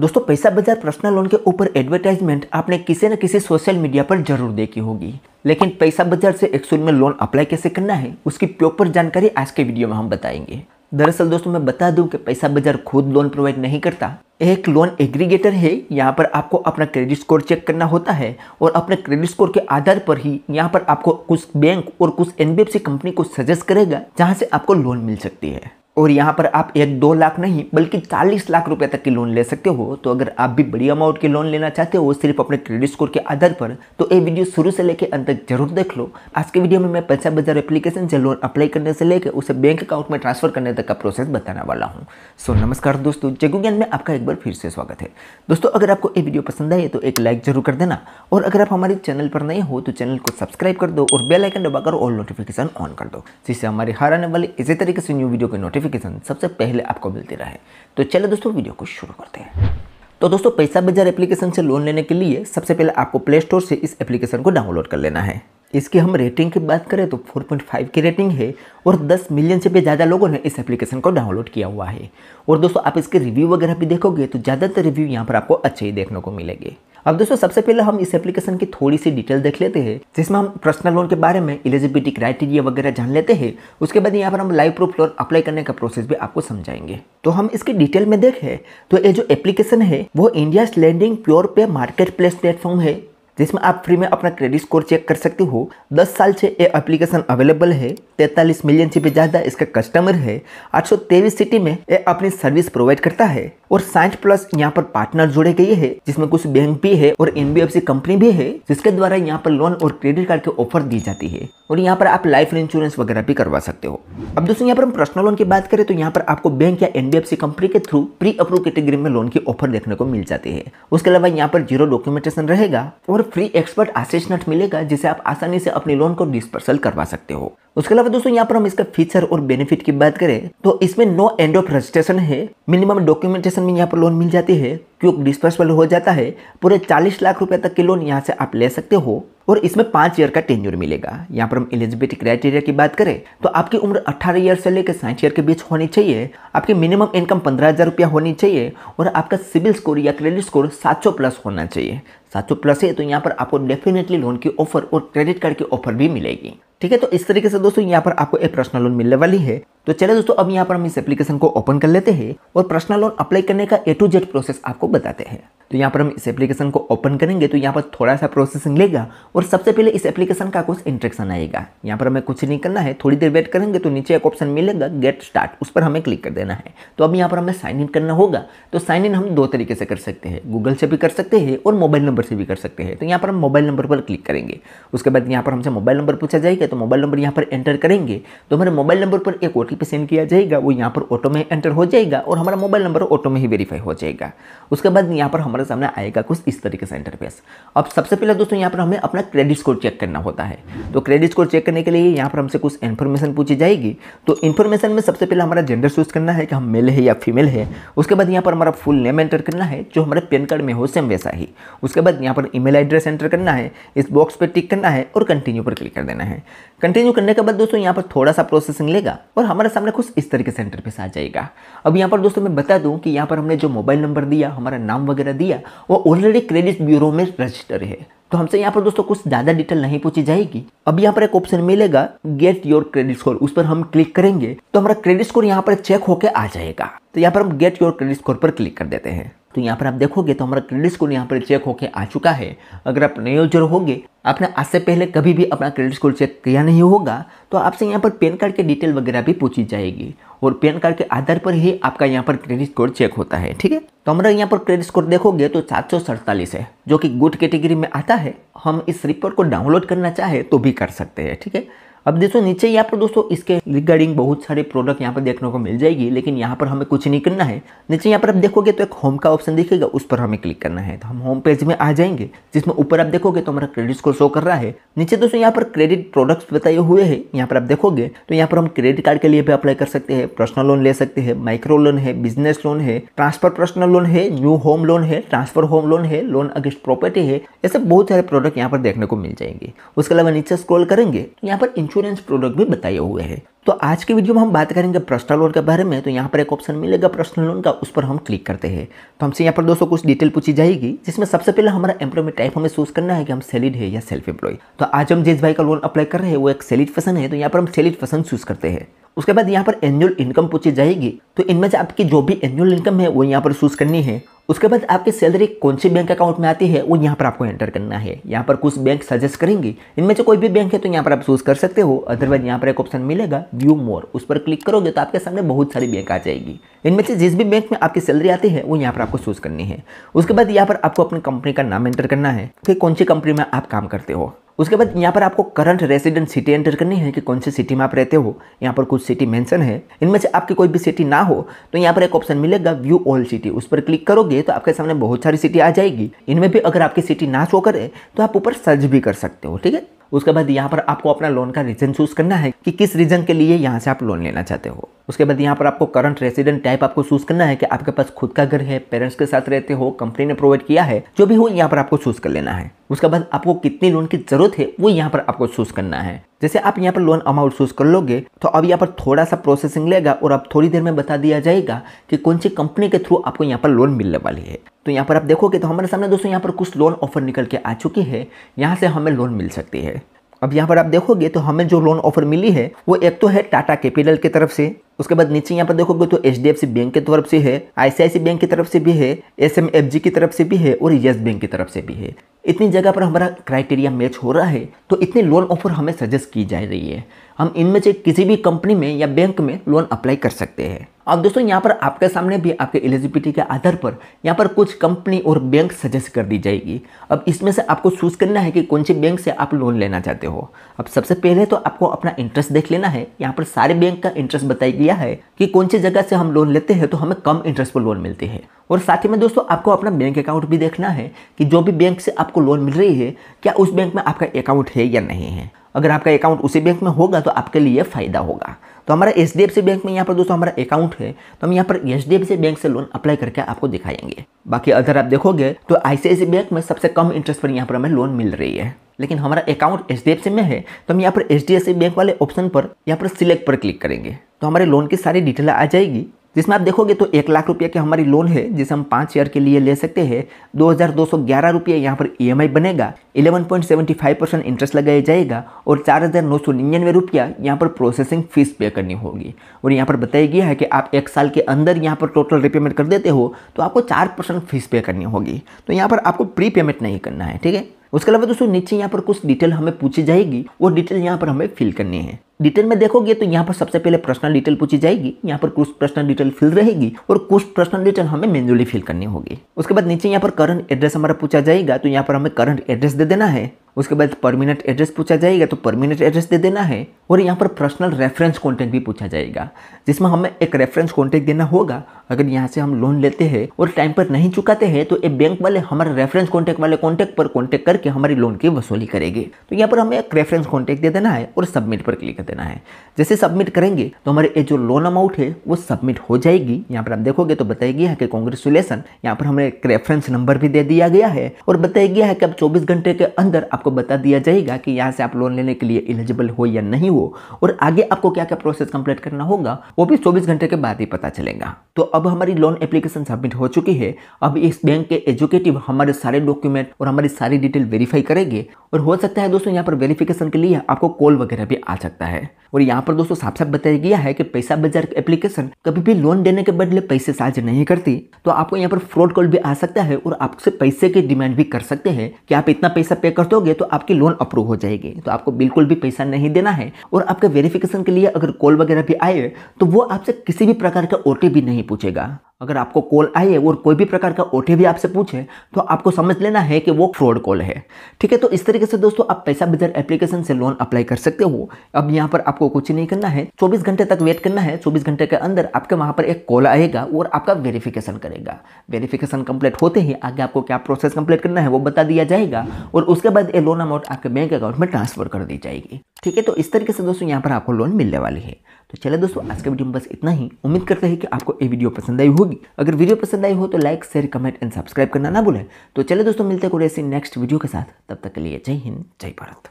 दोस्तों पैसा बाजार पर्सनल लोन के ऊपर एडवर्टाइजमेंट आपने किसी न किसी सोशल मीडिया पर जरूर देखी होगी लेकिन पैसा बाजार से एक्चुअल में लोन अप्लाई कैसे करना है उसकी प्रॉपर जानकारी आज के वीडियो में हम बताएंगे दरअसल दोस्तों मैं बता दूं कि पैसा बाजार खुद लोन प्रोवाइड नहीं करता एक लोन एग्रीगेटर है यहाँ पर आपको अपना क्रेडिट स्कोर चेक करना होता है और अपने क्रेडिट स्कोर के आधार पर ही यहाँ पर आपको कुछ बैंक और कुछ एनबीएफसी कंपनी को सजेस्ट करेगा जहाँ से आपको लोन मिल सकती है और यहाँ पर आप एक दो लाख नहीं बल्कि चालीस लाख रुपए तक की लोन ले सकते हो तो अगर आप भी बड़ी अमाउंट की लोन लेना चाहते हो सिर्फ अपने क्रेडिट स्कोर के आधार पर तो ये वीडियो शुरू से लेकर अंत तक जरूर देख लो आज के वीडियो में मैं पैसा बाजार एप्लीकेशन से लोन अप्लाई करने से लेकर उसे बैंक अकाउंट में ट्रांसफर करने तक का प्रोसेस बताने वाला हूँ सो नमस्कार दोस्तों जगू ज्ञान में आपका एक बार फिर से स्वागत है दोस्तों अगर आपको ये वीडियो पसंद आए तो एक लाइक जरूर कर देना और अगर आप हमारे चैनल पर नए हो तो चैनल को सब्सक्राइब कर दो और बेलाइकन दबाकर ऑल नोटिफिकेशन ऑन कर दो जिससे हमारे हर आने वाले इसी तरीके से न्यू वीडियो के नोटिफिक नोटिफिकेशन सबसे पहले आपको मिलती रहे तो चलिए दोस्तों वीडियो को शुरू करते हैं तो दोस्तों पैसा बाजार एप्लीकेशन से लोन लेने के लिए सबसे पहले आपको प्ले स्टोर से इस एप्लीकेशन को डाउनलोड कर लेना है इसकी हम रेटिंग की बात करें तो 4.5 की रेटिंग है और 10 मिलियन से भी ज़्यादा लोगों ने इस एप्लीकेशन को डाउनलोड किया हुआ है और दोस्तों आप इसके रिव्यू वगैरह भी देखोगे तो ज़्यादातर रिव्यू यहाँ पर आपको अच्छे ही देखने को मिलेंगे अब दोस्तों सबसे पहले हम इस एप्लीकेशन की थोड़ी सी डिटेल देख लेते हैं जिसमें हम पर्सनल लोन के बारे में एलिजिबिलिटी क्राइटेरिया वगैरह जान लेते हैं उसके बाद यहाँ पर हम लाइव प्रूफ लोन अप्लाई करने का प्रोसेस भी आपको समझाएंगे तो हम इसकी डिटेल में देखें तो ये जो एप्लीकेशन है वो India lending pure play marketplace platform है जिसमें आप फ्री में अपना क्रेडिट स्कोर चेक कर सकते हो दस साल से ये एप्लीकेशन अवेलेबल है 43 मिलियन से भी ज़्यादा इसका कस्टमर है 823 सिटी में ये अपनी सर्विस प्रोवाइड करता है और साइंस प्लस यहाँ पर पार्टनर जुड़े गए हैं जिसमें कुछ बैंक भी है और एनबीएफसी कंपनी भी है जिसके द्वारा यहाँ पर लोन और क्रेडिट कार्ड के ऑफर दी जाती है और यहाँ पर आप लाइफ इंश्योरेंस वगैरह भी करवा सकते हो अब दोस्तों यहाँ पर हम पर्सनल लोन की बात करें तो यहाँ पर आपको बैंक या एनबीएफसी कंपनी के थ्रू प्री अप्रूव कैटेगरी में लोन की ऑफर देखने को मिल जाती है उसके अलावा यहाँ पर जीरो डॉक्यूमेंटेशन रहेगा और फ्री एक्सपर्ट असिस्टेंट मिलेगा जिसे आप आसानी से अपने लोन को डिस्पर्सल करवा सकते हो उसके अलावा दोस्तों यहाँ पर हम इसका फीचर और बेनिफिट की बात करें तो इसमें नो एंड ऑफ रजिस्ट्रेशन है मिनिमम डॉक्यूमेंटेशन में यहाँ पर लोन मिल जाती है क्योंकि डिस्पर्सबल हो जाता है पूरे चालीस लाख रुपए तक के लोन यहाँ से आप ले सकते हो और इसमें पांच ईयर का टेन्यूर मिलेगा यहाँ पर हम एलिजिबिलिटी क्राइटेरिया की बात करें तो आपकी उम्र 18 ईयर से लेकर साठ ईयर के बीच होनी चाहिए आपकी मिनिमम इनकम पंद्रह हज़ार रुपया होनी चाहिए और आपका सिविल स्कोर या क्रेडिट स्कोर सात प्लस होना चाहिए साथ प्लस है तो यहाँ पर आपको डेफिनेटली लोन की ऑफर और क्रेडिट कार्ड की ऑफर भी मिलेगी ठीक है तो इस तरीके से दोस्तों यहाँ पर आपको एक पर्सनल लोन मिलने वाली है तो चले दोस्तों अब यहाँ पर हम इस एप्लीकेशन को ओपन कर लेते हैं और पर्सनल लोन अप्लाई करने का ए टू जेड प्रोसेस आपको बताते हैं तो यहाँ पर हम इस एप्लीकेशन को ओपन करेंगे तो यहाँ पर थोड़ा सा प्रोसेसिंग लेगा और सबसे पहले इस एप्लीकेशन का कुछ इंट्रेक्शन आएगा यहाँ पर हमें कुछ नहीं करना है थोड़ी देर वेट करेंगे तो नीचे एक ऑप्शन मिलेगा गेट स्टार्ट उस पर हमें क्लिक कर देना है तो अब यहाँ पर हमें साइन इन करना होगा तो साइन इन हम दो तरीके से कर सकते हैं गूगल से भी कर सकते हैं और मोबाइल नंबर से भी कर सकते हैं तो यहाँ पर हम मोबाइल नंबर पर क्लिक करेंगे उसके बाद यहाँ पर हमसे मोबाइल नंबर पूछा जाएगा तो मोबाइल नंबर यहाँ पर एंटर करेंगे तो हमारे मोबाइल नंबर पर एक ओ सेंड किया जाएगा वो यहाँ पर ऑटो में एंटर हो जाएगा और हमारा मोबाइल नंबर ऑटो में ही वेरीफाई हो जाएगा उसके बाद यहाँ पर हमारा हमारे सामने आएगा कुछ इस तरीके से इंटरफेस अब सबसे पहले दोस्तों यहाँ पर हमें अपना क्रेडिट स्कोर चेक करना होता है तो क्रेडिट स्कोर चेक करने के लिए यहाँ पर हमसे कुछ इन्फॉर्मेशन पूछी जाएगी तो इन्फॉर्मेशन में सबसे पहले हमारा जेंडर चूज करना है कि हम मेल है या फीमेल है उसके बाद यहाँ पर हमारा फुल नेम एंटर करना है जो हमारे पेन कार्ड में हो सेम वैसा ही उसके बाद यहाँ पर ईमेल एड्रेस एंटर करना है इस बॉक्स पर टिक करना है और कंटिन्यू पर क्लिक कर देना है कंटिन्यू करने के बाद दोस्तों यहाँ पर थोड़ा सा प्रोसेसिंग लेगा और हमारे सामने कुछ इस तरीके से इंटरफेस आ जाएगा अब यहाँ पर दोस्तों मैं बता दूँ कि यहाँ पर हमने जो मोबाइल नंबर दिया हमारा नाम वगैरह दिया भैया वो ऑलरेडी क्रेडिट ब्यूरो में रजिस्टर है तो हमसे यहाँ पर दोस्तों कुछ ज़्यादा डिटेल नहीं पूछी जाएगी अब यहाँ पर एक ऑप्शन मिलेगा गेट योर क्रेडिट स्कोर उस पर हम क्लिक करेंगे तो हमारा क्रेडिट स्कोर यहाँ पर चेक होकर आ जाएगा तो यहाँ पर हम गेट योर क्रेडिट स्कोर पर क्लिक कर देते हैं तो यहाँ पर आप देखोगे तो हमारा क्रेडिट स्कोर यहाँ पर चेक होके आ चुका है अगर आप नए यूजर होंगे आपने आज से पहले कभी भी अपना क्रेडिट स्कोर चेक किया नहीं होगा तो आपसे यहाँ पर पैन कार्ड की डिटेल वगैरह भी पूछी जाएगी और पैन कार्ड के आधार पर ही आपका यहाँ पर क्रेडिट स्कोर चेक होता है ठीक है तो हमारा यहाँ पर क्रेडिट स्कोर देखोगे तो सात है जो कि गुड कैटेगरी में आता है हम इस रिपोर्ट को डाउनलोड करना चाहे तो भी कर सकते हैं ठीक है अब दोस्तों नीचे यहाँ पर दोस्तों इसके रिगार्डिंग बहुत सारे प्रोडक्ट यहाँ पर देखने को मिल जाएगी लेकिन यहाँ पर हमें कुछ नहीं करना है नीचे यहाँ पर आप देखोगे तो एक होम का ऑप्शन दिखेगा उस पर हमें क्लिक करना है तो हम होम पेज में आ जाएंगे जिसमें ऊपर आप देखोगे तो हमारा क्रेडिट स्कोर शो कर रहा है नीचे दोस्तों यहाँ पर क्रेडिट प्रोडक्ट्स बताए हुए हैं यहाँ पर आप देखोगे तो यहाँ पर हम क्रेडिट कार्ड के लिए भी अप्लाई कर सकते हैं पर्सनल लोन ले सकते हैं माइक्रो लोन है बिजनेस लोन है ट्रांसफर पर्सनल लोन है न्यू होम लोन है ट्रांसफर होम लोन है लोन अगेंस्ट प्रॉपर्टी है ऐसे बहुत सारे प्रोडक्ट यहाँ पर देखने को मिल जाएंगे उसके अलावा नीचे स्क्रॉल करेंगे तो यहाँ पर इंश्योरेंस इंश्योरेंस प्रोडक्ट भी बताए हुए हैं तो आज के वीडियो में हम बात करेंगे पर्सनल लोन के बारे में तो यहाँ पर एक ऑप्शन मिलेगा पर्सनल लोन का उस पर हम क्लिक करते हैं तो हमसे यहाँ पर दोस्तों कुछ डिटेल पूछी जाएगी जिसमें सबसे पहले हमारा एम्प्लॉयमेंट टाइप हमें चूज करना है कि हम सैलिड है या सेल्फ एम्प्लॉय तो आज हम जिस भाई का लोन अप्लाई कर रहे हैं वो एक सैलिड पर्सन है तो यहाँ पर हम सैलिड पर्सन चूज करते हैं उसके बाद यहाँ पर एनुअल इनकम पूछी जाएगी तो इनमें से आपकी जो भी एनुअल इनकम है वो यहाँ पर चूज करनी है उसके बाद आपकी सैलरी कौन से बैंक अकाउंट में आती है वो यहाँ पर आपको एंटर करना है यहाँ पर कुछ बैंक सजेस्ट करेंगे इनमें से कोई भी बैंक है तो यहाँ पर आप चूज़ कर सकते हो अदरवाइज यहाँ पर एक ऑप्शन मिलेगा व्यू मोर उस पर क्लिक करोगे तो आपके सामने बहुत सारी बैंक आ जाएगी इनमें से जिस भी बैंक में आपकी सैलरी आती है वो यहाँ पर आपको चूज़ करनी है उसके बाद यहाँ पर आपको अपनी कंपनी का नाम एंटर करना है कि कौन सी कंपनी में आप काम करते हो उसके बाद यहाँ पर आपको करंट रेसिडेंट सिटी एंटर करनी है कि कौन सी सिटी में आप रहते हो यहाँ पर कुछ सिटी मेंशन है इनमें से आपकी कोई भी सिटी ना हो तो यहाँ पर एक ऑप्शन मिलेगा व्यू ऑल सिटी उस पर क्लिक करोगे तो आपके सामने बहुत सारी सिटी आ जाएगी इनमें भी अगर आपकी सिटी ना शो करे तो आप ऊपर सर्च भी कर सकते हो ठीक है उसके बाद यहाँ पर आपको अपना लोन का रीजन चूज करना है कि किस रीजन के लिए यहाँ से आप लोन लेना चाहते हो उसके बाद यहाँ पर आपको करंट रेसिडेंट टाइप आपको चूज करना है कि आपके पास खुद का घर है पेरेंट्स के साथ रहते हो कंपनी ने प्रोवाइड किया है जो भी हो यहाँ पर आपको चूज कर लेना है उसके बाद आपको कितनी लोन की जरूरत है वो यहाँ पर आपको चूज करना है जैसे आप यहाँ पर लोन अमाउंट चूज कर लोगे तो अब यहाँ पर थोड़ा सा प्रोसेसिंग लेगा और अब थोड़ी देर में बता दिया जाएगा कि कौन सी कंपनी के थ्रू आपको यहाँ पर लोन मिलने वाली है तो यहाँ पर आप देखोगे तो हमारे सामने दोस्तों यहाँ पर कुछ लोन ऑफर निकल के आ चुकी है यहाँ से हमें लोन मिल सकती है अब यहाँ पर आप देखोगे तो हमें जो लोन ऑफर मिली है वो एक तो है टाटा कैपिटल की तरफ से उसके बाद नीचे यहाँ पर देखोगे तो एच बैंक की तरफ से है आईसीआईसी बैंक की तरफ से भी है एस की तरफ से भी है और येस बैंक की तरफ से भी है इतनी जगह पर हमारा क्राइटेरिया मैच हो रहा है तो इतने लोन ऑफर हमें सजेस्ट की जा रही है हम इनमें से किसी भी कंपनी में या बैंक में लोन अप्लाई कर सकते हैं अब दोस्तों यहाँ पर आपके सामने भी आपके एलिजिबिलिटी के आधार पर यहाँ पर कुछ कंपनी और बैंक सजेस्ट कर दी जाएगी अब इसमें से आपको चूज़ करना है कि कौन से बैंक से आप लोन लेना चाहते हो अब सबसे पहले तो आपको अपना इंटरेस्ट देख लेना है यहाँ पर सारे बैंक का इंटरेस्ट बताया गया है कि कौन सी जगह से हम लोन लेते हैं तो हमें कम इंटरेस्ट पर लोन मिलते है और साथ ही में दोस्तों आपको अपना बैंक अकाउंट भी देखना है कि जो भी बैंक से आपको लोन मिल रही है क्या उस बैंक में आपका अकाउंट है या नहीं है अगर आपका अकाउंट उसी बैंक में होगा तो आपके लिए फ़ायदा होगा तो हमारा एच बैंक में यहाँ पर दोस्तों हमारा अकाउंट है तो हम यहाँ पर एच बैंक से लोन अप्लाई करके आपको दिखाएंगे बाकी अगर आप देखोगे तो आई बैंक में सबसे कम इंटरेस्ट पर यहाँ पर हमें लोन मिल रही है लेकिन हमारा अकाउंट एच में है तो हम यहाँ पर एच बैंक वाले ऑप्शन पर यहाँ पर सिलेक्ट पर क्लिक करेंगे तो हमारे लोन की सारी डिटेल आ जाएगी जिसमें आप देखोगे तो एक लाख रुपये की हमारी लोन है जिसे हम पाँच ईयर के लिए ले सकते हैं दो हज़ार दो सौ ग्यारह रुपये यहाँ पर ई एम आई बनेगा eleven point seventy five percent interest लगाया जाएगा और चार हज़ार नौ सौ निन्यानवे रुपया यहाँ पर प्रोसेसिंग फीस पे करनी होगी और यहाँ पर बताया गया है कि आप एक साल के अंदर यहाँ पर टोटल रिपेमेंट कर देते हो तो आपको चार परसेंट फीस पे करनी होगी तो यहाँ पर आपको प्री पेमेंट नहीं करना है ठीक है उसके अलावा दोस्तों नीचे यहाँ पर कुछ डिटेल हमें पूछी जाएगी वो डिटेल यहाँ पर हमें फिल करनी है डिटेल में देखोगे तो यहाँ पर सबसे पहले पर्सनल डिटेल पूछी जाएगी यहाँ पर कुछ पर्सनल डिटेल फिल रहेगी और कुछ पर्सनल डिटेल हमें मेनुअली फिल करनी होगी उसके बाद नीचे यहाँ पर करंट एड्रेस हमारा पूछा जाएगा तो यहाँ पर हमें करंट एड्रेस दे देना है उसके बाद परमिनेंट एड्रेस पूछा जाएगा तो परमिनेंट एड्रेस दे देना है और यहाँ पर पर्सनल रेफरेंस कॉन्टैक्ट भी पूछा जाएगा जिसमें हमें एक रेफरेंस कॉन्टैक्ट देना होगा अगर यहाँ से हम लोन लेते हैं और टाइम पर नहीं चुकाते हैं तो ये बैंक वाले हमारे रेफरेंस कॉन्टैक्ट वाले कॉन्टैक्ट पर कॉन्टैक्ट करके हमारी लोन की वसूली करेगी तो यहाँ पर हमें एक रेफरेंस कॉन्टैक्ट दे देना है और सबमिट पर क्लिक देना है जैसे सबमिट करेंगे तो हमारे ये जो लोन अमाउंट है वो सबमिट हो जाएगी यहाँ पर आप देखोगे तो बताया गया है कि कॉन्ग्रेचुलेसन यहाँ पर हमें एक रेफरेंस नंबर भी दे दिया गया है और बताया गया है कि अब चौबीस घंटे के अंदर आपको बता दिया जाएगा कि यहाँ से आप लोन लेने के लिए एलिजिबल हो या नहीं हो और आगे आपको क्या क्या प्रोसेस कंप्लीट करना होगा वो भी चौबीस घंटे के बाद ही पता चलेगा तो अब हमारी लोन एप्लीकेशन सबमिट हो चुकी है अब इस बैंक के एजुकेटिव हमारे सारे डॉक्यूमेंट और हमारी सारी डिटेल वेरीफाई करेंगे और हो सकता है दोस्तों यहाँ पर वेरिफिकेशन के लिए आपको कॉल वगैरह भी आ सकता है है और यहाँ पर दोस्तों साफ साफ बताया गया है कि पैसा बाजार एप्लीकेशन कभी भी लोन देने के बदले पैसे साझ नहीं करती तो आपको यहाँ पर फ्रॉड कॉल भी आ सकता है और आपसे पैसे की डिमांड भी कर सकते हैं कि आप इतना पैसा पे कर दोगे तो आपकी लोन अप्रूव हो जाएगी तो आपको बिल्कुल भी पैसा नहीं देना है और आपके वेरिफिकेशन के लिए अगर कॉल वगैरह भी आए तो वो आपसे किसी भी प्रकार का ओ नहीं पूछेगा अगर आपको कॉल आए और कोई भी प्रकार का ओ भी आपसे पूछे तो आपको समझ लेना है कि वो फ्रॉड कॉल है ठीक है तो इस तरीके से दोस्तों आप पैसा बिजर एप्लीकेशन से लोन अप्लाई कर सकते हो अब यहाँ पर आपको कुछ नहीं करना है 24 घंटे तक वेट करना है 24 घंटे के अंदर आपके वहाँ पर एक कॉल आएगा और आपका वेरीफिकेशन करेगा वेरिफिकेशन कम्प्लीट होते ही आगे आपको क्या प्रोसेस कम्प्लीट करना है वो बता दिया जाएगा और उसके बाद ये लोन अमाउंट आपके बैंक अकाउंट में ट्रांसफर कर दी जाएगी ठीक है तो इस तरीके से दोस्तों यहाँ पर आपको लोन मिलने वाली है तो चले दोस्तों आज के वीडियो में बस इतना ही उम्मीद करते हैं कि आपको ये वीडियो पसंद आई होगी अगर वीडियो पसंद आई हो तो like share comment and subscribe करना ना भूलें तो चले दोस्तों मिलते हैं ऐसी नेक्स्ट वीडियो के साथ तब तक के लिए जय हिंद जय भारत